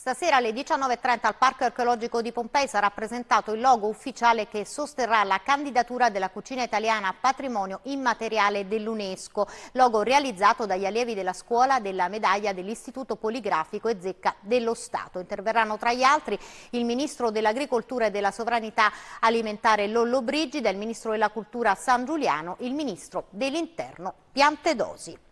Stasera alle 19.30 al Parco Archeologico di Pompei sarà presentato il logo ufficiale che sosterrà la candidatura della cucina italiana a patrimonio immateriale dell'UNESCO, logo realizzato dagli allievi della scuola della medaglia dell'Istituto Poligrafico e Zecca dello Stato. Interverranno tra gli altri il Ministro dell'Agricoltura e della Sovranità Alimentare Lollo Brigida, il Ministro della Cultura San Giuliano, il Ministro dell'Interno Piantedosi.